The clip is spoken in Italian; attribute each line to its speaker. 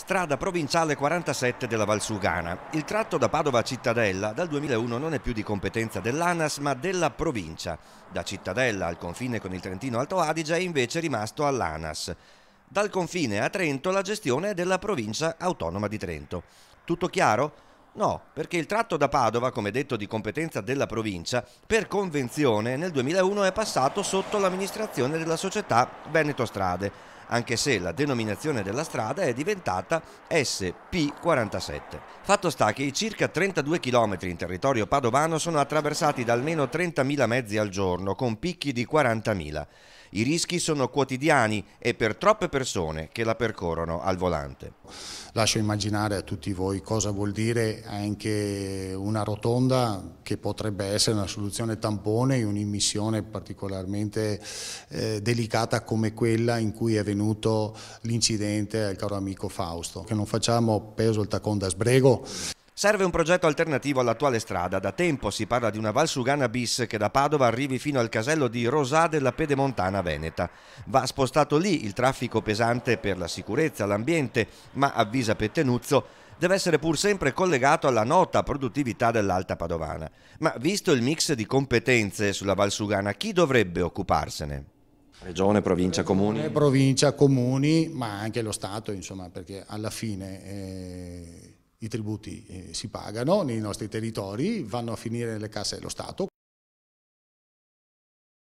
Speaker 1: Strada provinciale 47 della Valsugana. Il tratto da Padova a Cittadella dal 2001 non è più di competenza dell'ANAS ma della provincia. Da Cittadella al confine con il Trentino Alto Adige è invece rimasto all'ANAS. Dal confine a Trento la gestione è della provincia autonoma di Trento. Tutto chiaro? No, perché il tratto da Padova, come detto di competenza della provincia, per convenzione nel 2001 è passato sotto l'amministrazione della società Veneto Strade anche se la denominazione della strada è diventata SP47. Fatto sta che i circa 32 km in territorio padovano sono attraversati da almeno 30.000 mezzi al giorno, con picchi di
Speaker 2: 40.000. I
Speaker 1: rischi sono quotidiani e per troppe persone che la percorrono
Speaker 2: al volante. Lascio immaginare a tutti voi cosa vuol dire anche una rotonda che potrebbe essere una soluzione tampone in un'immissione particolarmente eh, delicata come quella in cui è venuta avvenuto l'incidente al caro amico Fausto, che non facciamo peso il tacon da sbrego.
Speaker 1: Serve un progetto alternativo all'attuale strada. Da tempo si parla di una Valsugana bis che da Padova arrivi fino al casello di Rosà della Pedemontana Veneta. Va spostato lì il traffico pesante per la sicurezza, l'ambiente, ma avvisa Pettenuzzo deve essere pur sempre collegato alla nota produttività dell'Alta Padovana. Ma visto il mix di competenze sulla Valsugana, chi dovrebbe occuparsene? Regione, provincia, comuni? Regione,
Speaker 2: provincia, comuni, ma anche lo Stato, insomma, perché alla fine eh, i tributi eh, si pagano nei nostri territori, vanno a finire nelle casse dello Stato,